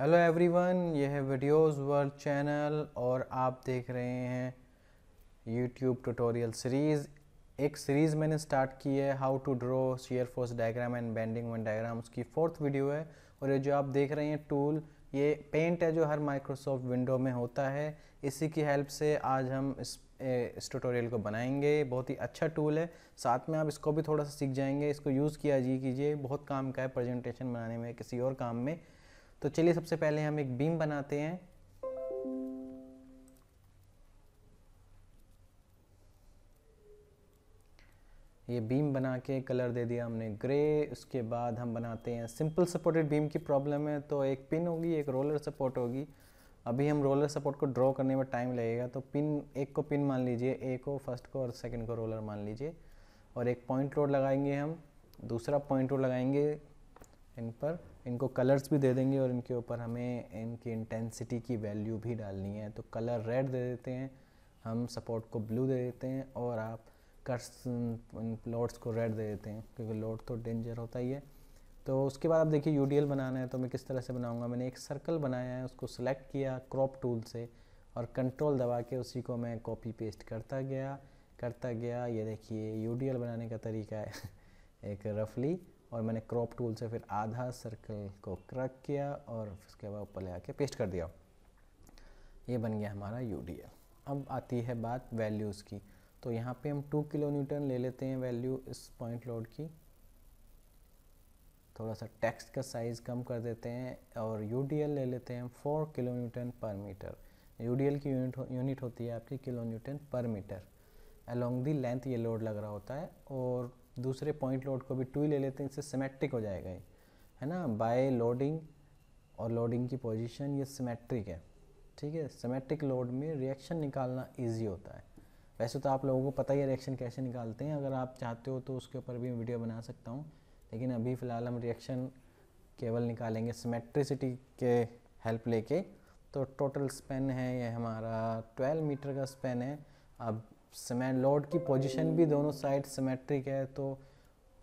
hello everyone ये है videos world channel और आप देख रहे हैं यूट्यूब ट्यूटोरियल सीरीज़ एक सीरीज़ मैंने स्टार्ट की है how to draw shear force diagram and bending one diagram उसकी फोर्थ वीडियो है और ये जो आप देख रहे हैं टूल ये पेंट है जो हर माइक्रोसॉफ्ट विंडो में होता है इसी की हेल्प से आज हम इस इस ट्यूटोरियल को बनाएंगे बहुत ही अच्छा टूल है साथ में आप इसको भी थोड़ा सा सीख जाएंगे इसको यूज़ किया जी कीजिए बहुत काम का है प्रेजेंटेशन बनाने में किसी और काम में तो चलिए सबसे पहले हम एक बीम बनाते हैं ये बीम बना के कलर दे दिया हमने ग्रे उसके बाद हम बनाते हैं सिंपल सपोर्टेड बीम की प्रॉब्लम है तो एक पिन होगी एक रोलर सपोर्ट होगी अभी हम रोलर सपोर्ट को ड्रॉ करने में टाइम लगेगा तो पिन एक को पिन मान लीजिए ए को फर्स्ट को और सेकंड को रोलर मान लीजिए और एक पॉइंट रोड लगाएंगे हम दूसरा पॉइंट रोड लगाएंगे इन पर इनको कलर्स भी दे देंगे और इनके ऊपर हमें इनकी इंटेंसिटी की वैल्यू भी डालनी है तो कलर रेड दे देते हैं हम सपोर्ट को ब्लू दे देते हैं और आप कर्स लोड्स को रेड दे देते हैं क्योंकि लोड तो डेंजर होता ही है तो उसके बाद आप देखिए यू बनाना है तो मैं किस तरह से बनाऊँगा मैंने एक सर्कल बनाया है उसको सिलेक्ट किया क्रॉप टूल से और कंट्रोल दबा के उसी को मैं कॉपी पेस्ट करता गया करता गया ये देखिए यू बनाने का तरीका है एक रफली और मैंने क्रॉप टूल से फिर आधा सर्कल को क्रक किया और उसके बाद ऊपर ले आके पेस्ट कर दिया ये बन गया हमारा यू अब आती है बात वैल्यूज़ की तो यहाँ पे हम टू किलो न्यूटन ले लेते हैं वैल्यू इस पॉइंट लोड की थोड़ा सा टेक्स्ट का साइज़ कम कर देते हैं और यू ले लेते हैं four kilo newton per meter U की यूनिट हो, यूनिट होती है आपकी kilo newton per meter along the length ये लोड लग रहा होता है और दूसरे पॉइंट लोड को भी टू ही ले लेते हैं इससे सिमेट्रिक हो जाएगा ये है ना बाय लोडिंग और लोडिंग की पोजीशन ये सिमेट्रिक है ठीक है सिमेट्रिक लोड में रिएक्शन निकालना इजी होता है वैसे तो आप लोगों को पता ही है रिएक्शन कैसे निकालते हैं अगर आप चाहते हो तो उसके ऊपर भी वीडियो बना सकता हूँ लेकिन अभी फ़िलहाल हम रिएक्शन केवल निकालेंगे सिमेट्रिसिटी के हेल्प लेके तो टोटल स्पेन है ये हमारा ट्वेल्व मीटर का स्पेन है अब सिमेंट लोड की पोजीशन भी दोनों साइड सिमेट्रिक है तो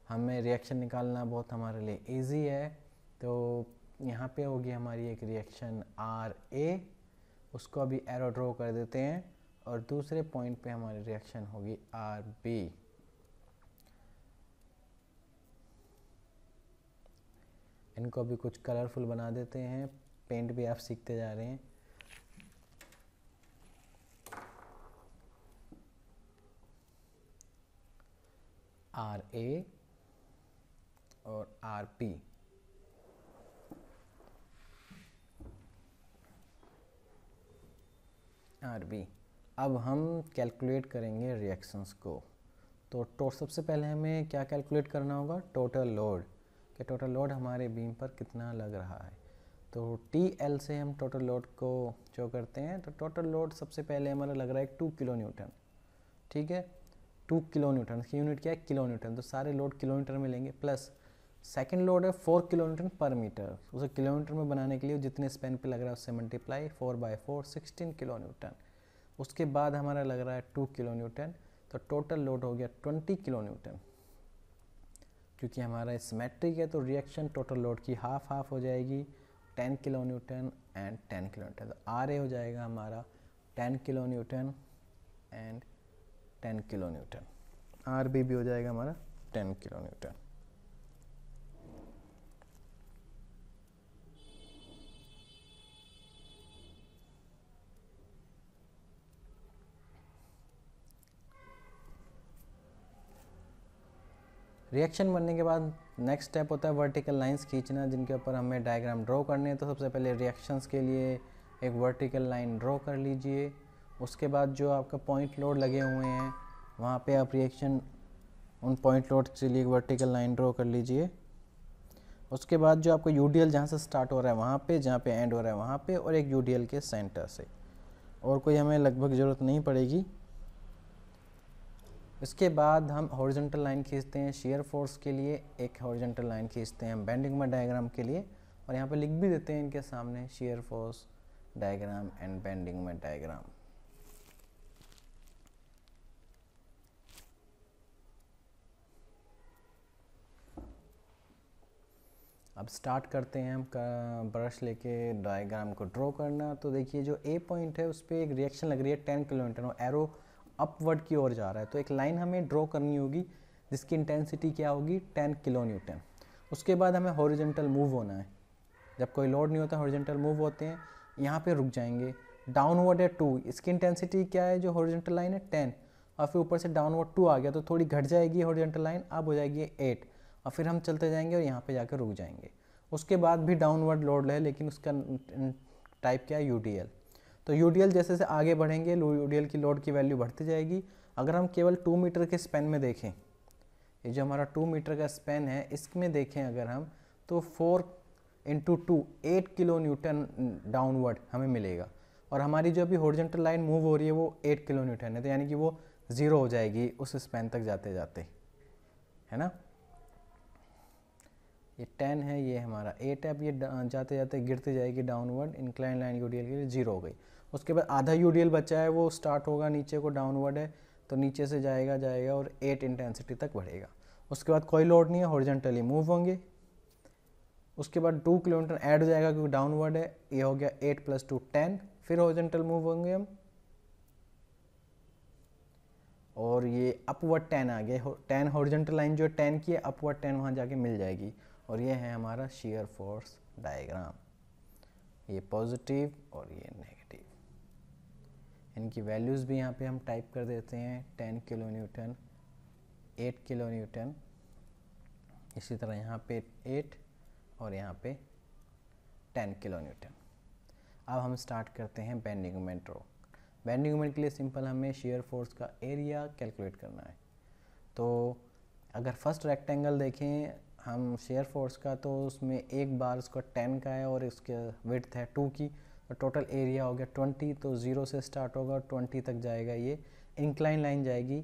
हमें रिएक्शन निकालना बहुत हमारे लिए इजी है तो यहाँ पे होगी हमारी एक रिएक्शन आर ए उसको अभी एरो ड्रॉ कर देते हैं और दूसरे पॉइंट पे हमारी रिएक्शन होगी आर बी इनको भी कुछ कलरफुल बना देते हैं पेंट भी आप सीखते जा रहे हैं ए और आर पी आर बी अब हम कैलकुलेट करेंगे रिएक्शंस को तो टो सबसे पहले हमें क्या कैलकुलेट करना होगा टोटल लोड कि टोटल लोड हमारे बीम पर कितना लग रहा है तो टी एल से हम टोटल लोड को जो करते हैं तो टोटल लोड सबसे पहले हमारा लग रहा है टू किलो न्यूटन ठीक है टू किलो न्यूटन यूनिट क्या है किलो न्यूटन तो सारे लोड किलोमीटर में लेंगे प्लस सेकेंड लोड है फोर किलोमीटर पर मीटर उसे किलोमीटर में बनाने के लिए जितने स्पेन पे लग रहा है उससे multiply four by four sixteen kilo newton उसके बाद हमारा लग रहा है टू किलो न्यूटन तो टोटल लोड हो गया ट्वेंटी किलो न्यूटन क्योंकि हमारा सिमेट्रिक है तो रिएक्शन टोटल लोड की हाफ हाफ हो जाएगी ten kilo newton and ten kilo newton तो आर ए हो जाएगा हमारा ten kilo newton and ten kilo newton R B भी हो जाएगा हमारा टेन किलो न्यूटन रिएक्शन बनने के बाद नेक्स्ट स्टेप होता है वर्टिकल लाइंस खींचना जिनके ऊपर हमें डायग्राम ड्रॉ करने हैं तो सबसे पहले रिएक्शंस के लिए एक वर्टिकल लाइन ड्रॉ कर लीजिए उसके बाद जो आपका पॉइंट लोड लगे हुए हैं वहाँ पे आप रिएक्शन उन पॉइंट लोड के लिए वर्टिकल लाइन ड्रॉ कर लीजिए उसके बाद जो आपका यू डी एल जहाँ से स्टार्ट हो रहा है वहाँ पे जहाँ पे एंड हो रहा है वहाँ पे और एक यू डी एल के सेंटर से और कोई हमें लगभग ज़रूरत नहीं पड़ेगी इसके बाद हम हॉरिजॉन्टल लाइन खींचते हैं शेयर फोर्स के लिए एक हॉरिजॉन्टल लाइन खींचते हैं बेंडिंग में डायग्राम के लिए और यहाँ पर लिख भी देते हैं इनके सामने shear force diagram and bending में डायग्राम अब स्टार्ट करते हैं हम ब्रश लेके डायग्राम को ड्रॉ करना तो देखिए जो ए पॉइंट है उस पर एक रिएक्शन लग रही है टेन किलोमीटर और एरो अपवर्ड की ओर जा रहा है तो एक लाइन हमें ड्रॉ करनी होगी जिसकी इंटेंसिटी क्या होगी टेन किलो न्यूटन उसके बाद हमें हॉरिजेंटल मूव होना है जब कोई लोड नहीं होता हॉरिजेंटल मूव होते हैं यहाँ पे रुक जाएंगे डाउनवर्ड है टू इसकी इंटेंसिटी क्या है जो हॉरिजेंटल लाइन है टेन और फिर ऊपर से डाउनवर्ड टू आ गया तो थोड़ी घट जाएगी हॉरिजेंटल लाइन अब हो जाएगी एट और फिर हम चलते जाएंगे और यहाँ पे जाकर रुक जाएंगे उसके बाद भी डाउनवर्ड लोड है लेकिन उसका टाइप क्या है यू तो यू जैसे जैसे आगे बढ़ेंगे यू की लोड की वैल्यू बढ़ती जाएगी अगर हम केवल टू मीटर के स्पेन में देखें ये जो हमारा टू मीटर का स्पेन है इसमें देखें अगर हम तो four into two eight kilo newton downward हमें मिलेगा और हमारी जो अभी होर्जेंटल लाइन मूव हो रही है वो एट किलो न्यूटन है तो यानी कि वो ज़ीरो हो जाएगी उस स्पेन तक जाते जाते है ना ये टेन है ये हमारा एट है अब ये जाते जाते गिरती जाएगी डाउनवर्ड इंक्लाइन लाइन यूडीएल के लिए जीरो हो गई उसके बाद आधा यूडीएल बचा है वो स्टार्ट होगा नीचे को डाउनवर्ड है तो नीचे से जाएगा जाएगा और एट इंटेंसिटी तक बढ़ेगा उसके बाद कोई लोड नहीं है हॉरिजेंटली मूव होंगे उसके बाद टू किलोमीटर ऐड हो जाएगा क्योंकि डाउनवर्ड है ये हो गया एट प्लस टू टेन फिर हॉरिजेंटल मूव होंगे हम और ये अपवर्ड टेन आ गया टेन हॉरिजेंटल लाइन जो है टेन की है अपवर्ड टेन वहाँ जाके मिल जाएगी और ये है हमारा शेयर फोर्स डायग्राम ये पॉजिटिव और ये नेगेटिव इनकी वैल्यूज़ भी यहाँ पे हम टाइप कर देते हैं ten kilo newton eight kilo newton इसी तरह यहाँ पे एट और यहाँ पे टेन किलो न्यूटन अब हम स्टार्ट करते हैं बेंडिंग मोमेंट रो बेंडिंग मोमेंट के लिए सिंपल हमें शेयर फोर्स का एरिया कैलकुलेट करना है तो अगर फर्स्ट रेक्टेंगल देखें हम शेयर फोर्स का तो उसमें एक बार उसका टेन का है और इसके विथ है टू की तो टोटल एरिया हो गया ट्वेंटी तो ज़ीरो से स्टार्ट होगा और ट्वेंटी तक जाएगा ये इंक्लाइन लाइन जाएगी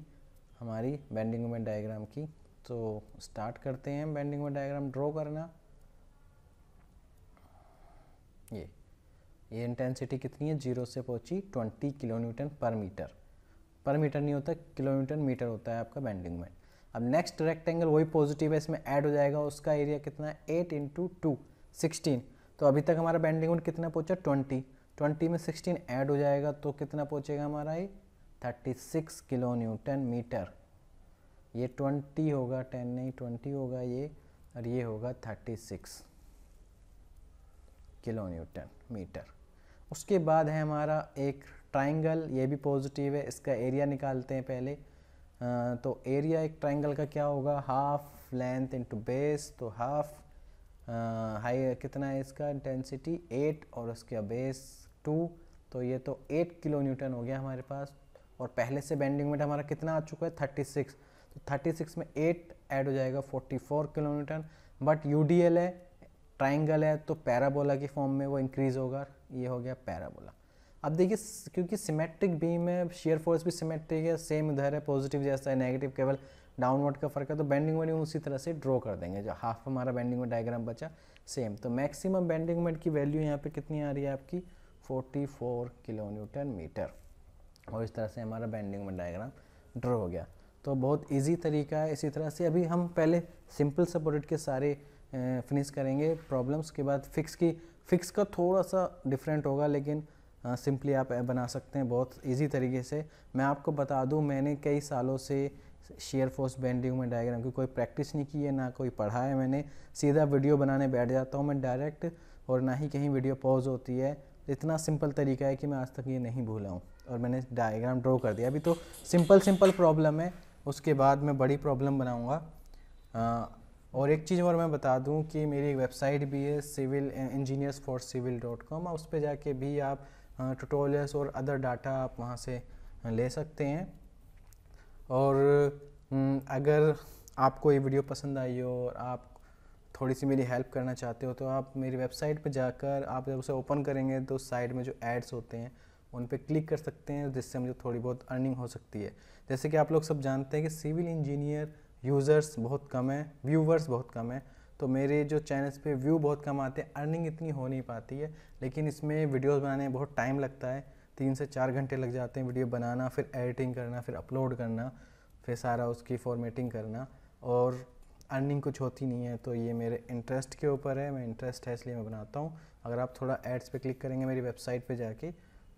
हमारी बेंडिंग में डायग्राम की तो स्टार्ट करते हैं बेंडिंग में डायग्राम ड्रॉ करना ये ये इंटेंसिटी कितनी है जीरो से पहुंची ट्वेंटी किलोमीटर पर मीटर पर मीटर नहीं होता किलोमीटर मीटर होता है आपका बेंडिंग में अब नेक्स्ट रेक्टेंगल वही पॉजिटिव है इसमें ऐड हो जाएगा उसका एरिया कितना है एट इंटू टू सिक्सटीन तो अभी तक हमारा बेंडिंग मोड कितना पहुँचा ट्वेंटी ट्वेंटी में सिक्सटीन ऐड हो जाएगा तो कितना पहुँचेगा हमारा ये thirty six kilonewton metre ये ट्वेंटी होगा टेन नहीं ट्वेंटी होगा ये और ये होगा thirty six kilonewton metre उसके बाद है हमारा एक ट्राइंगल ये भी पॉजिटिव है इसका एरिया निकालते हैं पहले तो एरिया एक ट्राइंगल का क्या होगा हाफ लेंथ इनटू बेस तो हाफ हाई कितना है इसका इंटेंसिटी एट और उसका बेस टू तो ये तो एट किलो न्यूटन हो गया हमारे पास और पहले से बेंडिंग मोमेंट हमारा कितना आ चुका है थर्टी सिक्स तो थर्टी सिक्स में एट ऐड हो जाएगा forty four kilo kilonewton but U D L है ट्राइंगल है तो पैराबोला के फॉर्म में वो इंक्रीज़ होगा ये हो गया पैराबोला अब देखिए क्योंकि सिमेट्रिक बीम है शेयर फोर्स भी सिमेट्रिक है सेम इधर है पॉजिटिव जैसा है नेगेटिव केवल डाउनवर्ड का फर्क है तो बेंडिंग मोमेंट उसी तरह से ड्रॉ कर देंगे जो हाफ हमारा बेंडिंग में डायग्राम बचा सेम तो मैक्सिमम बेंडिंग मोमेंट की वैल्यू यहाँ पे कितनी आ रही है आपकी 44 किलो न्यूटन मीटर और इस तरह से हमारा बेंडिंग में डायग्राम ड्रॉ हो गया तो बहुत ईजी तरीका है इसी तरह से अभी हम पहले सिंपल सपोर्टेड के सारे फिनिश करेंगे प्रॉब्लम्स के बाद फिक्स की फिक्स का थोड़ा सा डिफरेंट होगा लेकिन सिंपली हाँ, आप बना सकते हैं बहुत इजी तरीके से मैं आपको बता दूं मैंने कई सालों से शेयर फोर्स बेंडिंग में डायग्राम की कोई प्रैक्टिस नहीं की है ना कोई पढ़ा है मैंने सीधा वीडियो बनाने बैठ जाता हूँ मैं डायरेक्ट और ना ही कहीं वीडियो पॉज होती है इतना सिंपल तरीका है कि मैं आज तक ये नहीं भूला हूँ और मैंने डायग्राम ड्रॉ कर दिया अभी तो सिंपल सिंपल प्रॉब्लम है उसके बाद मैं बड़ी प्रॉब्लम बनाऊँगा और एक चीज़ और मैं बता दूं कि मेरी एक वेबसाइट भी है civil engineers for civil dot com उस पर जाके भी आप ट्यूटोरियल्स और अदर डाटा आप वहाँ से ले सकते हैं और अगर आपको ये वीडियो पसंद आई हो और आप थोड़ी सी मेरी हेल्प करना चाहते हो तो आप मेरी वेबसाइट पर जाकर आप जब उसे ओपन करेंगे तो साइड में जो एड्स होते हैं उन पर क्लिक कर सकते हैं जिससे मुझे थोड़ी बहुत अर्निंग हो सकती है जैसे कि आप लोग सब जानते हैं कि सिविल इंजीनियर यूज़र्स बहुत कम है व्यूवर्स बहुत कम है तो मेरे जो चैनल्स पे व्यू बहुत कम आते हैं अर्निंग इतनी हो नहीं पाती है लेकिन इसमें वीडियोस बनाने में बहुत टाइम लगता है तीन से चार घंटे लग जाते हैं वीडियो बनाना फिर एडिटिंग करना फिर अपलोड करना फिर सारा उसकी फॉर्मेटिंग करना और अर्निंग कुछ होती नहीं है तो ये मेरे इंटरेस्ट के ऊपर है मैं इंटरेस्ट है इसलिए मैं बनाता हूँ अगर आप थोड़ा एड्स पर क्लिक करेंगे मेरी वेबसाइट पर जाके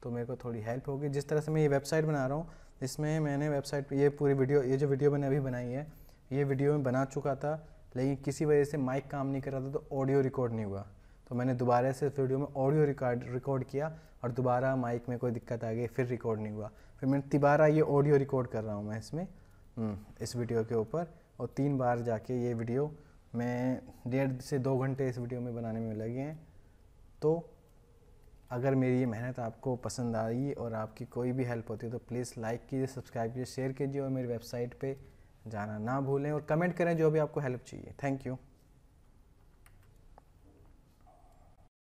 तो मेरे को थोड़ी हेल्प होगी जिस तरह से मैं ये वेबसाइट बना रहा हूँ इसमें मैंने वेबसाइट ये पूरी वीडियो ये जो वीडियो मैंने अभी बनाई है ये वीडियो मैं बना चुका था लेकिन किसी वजह से माइक काम नहीं कर रहा था तो ऑडियो रिकॉर्ड नहीं हुआ तो मैंने दोबारा से इस वीडियो में ऑडियो रिकॉर्ड रिकॉर्ड किया और दोबारा माइक में कोई दिक्कत आ गई फिर रिकॉर्ड नहीं हुआ फिर मैंने तिबारा ये ऑडियो रिकॉर्ड कर रहा हूँ मैं इसमें हम्म, इस वीडियो के ऊपर और तीन बार जाके ये वीडियो मैं डेढ़ से दो घंटे इस वीडियो में बनाने में लगे हैं तो अगर मेरी ये मेहनत आपको पसंद आई और आपकी कोई भी हेल्प होती है तो प्लीज़ लाइक कीजिए सब्सक्राइब कीजिए शेयर कीजिए और मेरी वेबसाइट पे जाना ना भूलें और कमेंट करें जो भी आपको हेल्प चाहिए थैंक यू